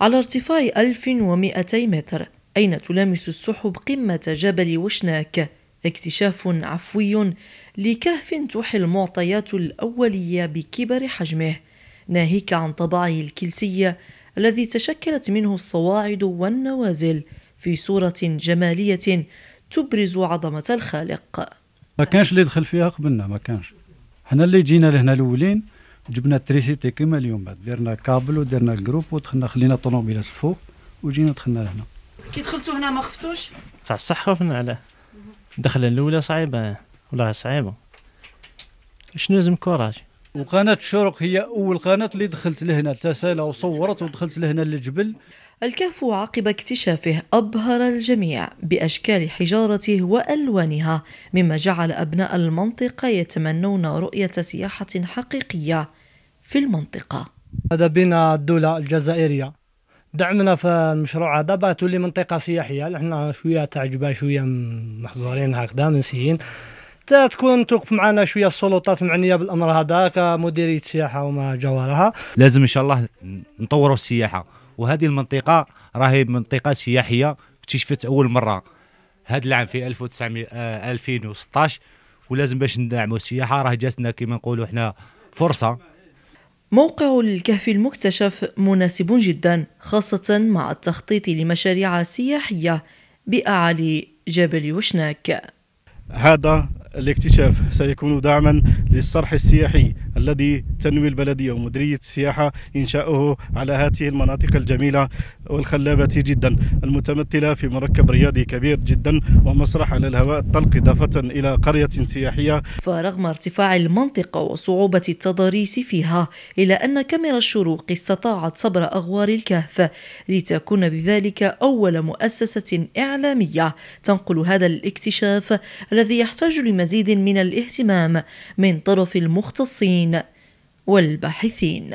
على ارتفاع 1200 متر أين تلامس السحب قمة جبل وشناك اكتشاف عفوي لكهف توحي المعطيات الأولية بكبر حجمه ناهيك عن طبعه الكلسي الذي تشكلت منه الصواعد والنوازل في صورة جمالية تبرز عظمة الخالق ما كانش اللي دخل فيها قبلنا ما كانش حنا اللي جينا لهنا الأولين جبنا التريسيتي كيما اليوم بعد درنا كابل ودرنا الجروب ودخلنا خلينا الطوموبيلات الفوق وجينا دخلنا لهنا كي دخلتوا هنا ما خفتوش؟ تاع الصح خفنا علاه الدخله الاولى صعيبه ولا صعيبه شنو لازم كوراج وقناة الشروق هي أول قناة اللي دخلت لهنا تسالة وصورت ودخلت لهنا للجبل الكهف عقب اكتشافه أبهر الجميع بأشكال حجارته وألوانها مما جعل أبناء المنطقة يتمنون رؤية سياحة حقيقية في المنطقة هذا بنا الدولة الجزائرية دعمنا في المشروع هذا باه تولي منطقة سياحية نحن شوية تعجبها شوية محظورين هكذا منسيين تكون توقف معنا شويه السلطات معنيه بالامر هذا كمديريه السياحه وما جوارها لازم ان شاء الله نطوروا السياحه وهذه المنطقه راهي منطقه سياحيه اكتشفت اول مره هذا العام في 1900 2016 آه، ولازم باش ندعموا السياحه راه جاتنا كما نقولوا احنا فرصه موقع الكهف المكتشف مناسب جدا خاصة مع التخطيط لمشاريع سياحية بأعالي جبل وشناك هذا الاكتشاف سيكون دعما للصرح السياحي الذي تنوي البلدية ومديرية السياحة إنشاؤه على هذه المناطق الجميلة والخلابة جدا المتمثلة في مركب رياضي كبير جدا ومسرح على الهواء الطلق إضافة إلى قرية سياحية فرغم ارتفاع المنطقة وصعوبة التضاريس فيها إلا أن كاميرا الشروق استطاعت صبر أغوار الكهف لتكون بذلك أول مؤسسة إعلامية تنقل هذا الاكتشاف الذي يحتاج لمزيد من الاهتمام من طرف المختصين والباحثين